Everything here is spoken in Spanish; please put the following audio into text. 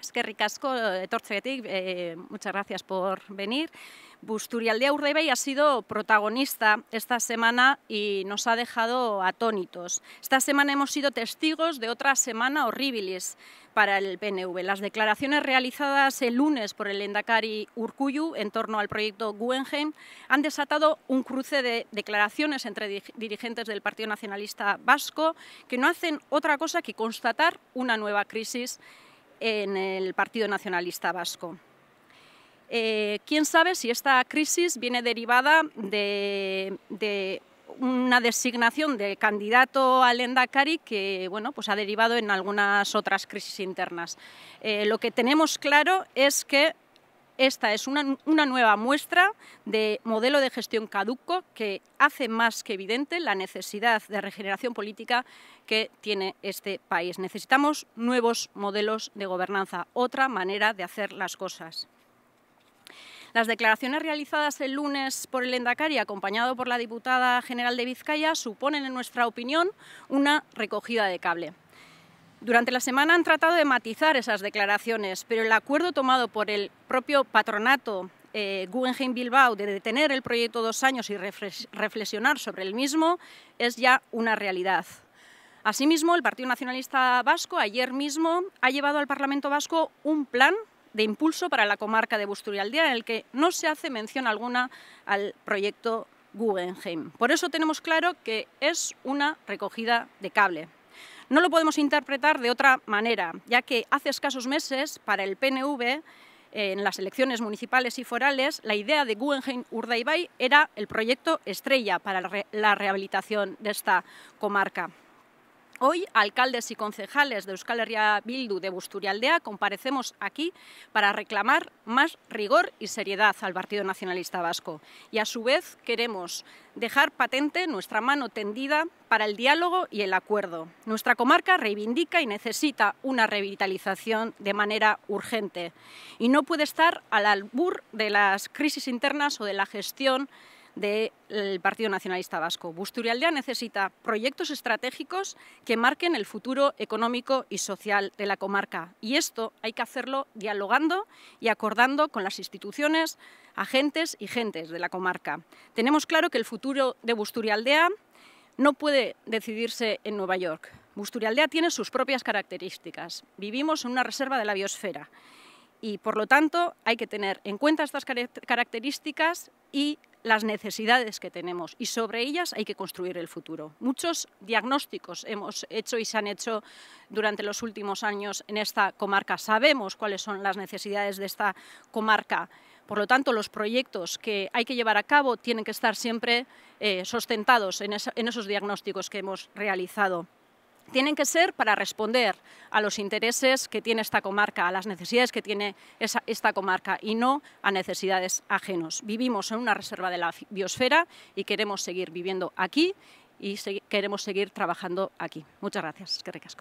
Eskerrik asko eh, eh, muchas gracias por venir. Busturialdea Urdebey ha sido protagonista esta semana y nos ha dejado atónitos. Esta semana hemos sido testigos de otra semana horribilis para el PNV. Las declaraciones realizadas el lunes por el Endacari Urcuyu en torno al proyecto Güenheim han desatado un cruce de declaraciones entre dirigentes del Partido Nacionalista Vasco que no hacen otra cosa que constatar una nueva crisis en el Partido Nacionalista Vasco. Eh, ¿Quién sabe si esta crisis viene derivada de, una designación de candidato al Endacari que bueno, pues ha derivado en algunas otras crisis internas? Eh, lo que tenemos claro es que esta es una, nueva muestra de modelo de gestión caduco que hace más que evidente la necesidad de regeneración política que tiene este país. Necesitamos nuevos modelos de gobernanza, otra manera de hacer las cosas. Las declaraciones realizadas el lunes por el Endacari, acompañado por la diputada general de Vizcaya, suponen, en nuestra opinión, una recogida de cable. Durante la semana han tratado de matizar esas declaraciones, pero el acuerdo tomado por el propio patronato eh, Guggenheim Bilbao de detener el proyecto dos años y reflexionar sobre el mismo es ya una realidad. Asimismo, el Partido Nacionalista Vasco ayer mismo ha llevado al Parlamento Vasco un plan de impulso para la comarca de Busturialdea en el que no se hace mención alguna al proyecto Guggenheim. Por eso tenemos claro que es una recogida de cable. No lo podemos interpretar de otra manera, ya que hace escasos meses, para el PNV, eh, en las elecciones municipales y forales, la idea de Guggenheim Urdaibai era el proyecto estrella para la rehabilitación de esta comarca. Hoy, alcaldes y concejales de Euskal Herria Bildu de Busturialdea comparecemos aquí para reclamar más rigor y seriedad al Partido Nacionalista Vasco. Y a su vez queremos dejar patente nuestra mano tendida para el diálogo y el acuerdo. Nuestra comarca reivindica y necesita una revitalización de manera urgente y no puede estar al albur de las crisis internas o de la gestión del Partido Nacionalista Vasco. Busturialdea necesita proyectos estratégicos que marquen el futuro económico y social de la comarca. Y esto hay que hacerlo dialogando y acordando con las instituciones, agentes y gentes de la comarca. Tenemos claro que el futuro de Busturialdea no puede decidirse en Nueva York. Busturialdea tiene sus propias características. Vivimos en una reserva de la biosfera y, por lo tanto, hay que tener en cuenta estas características y las necesidades que tenemos y sobre ellas hay que construir el futuro. Muchos diagnósticos hemos hecho y se han hecho durante los últimos años en esta comarca. Sabemos cuáles son las necesidades de esta comarca. Por lo tanto, los proyectos que hay que llevar a cabo tienen que estar siempre eh, sustentados en esos diagnósticos que hemos realizado tienen que ser para responder a los intereses que tiene esta comarca, a las necesidades que tiene esa, esta comarca y no a necesidades ajenos. Vivimos en una reserva de la biosfera y queremos seguir viviendo aquí y queremos seguir trabajando aquí. Muchas gracias.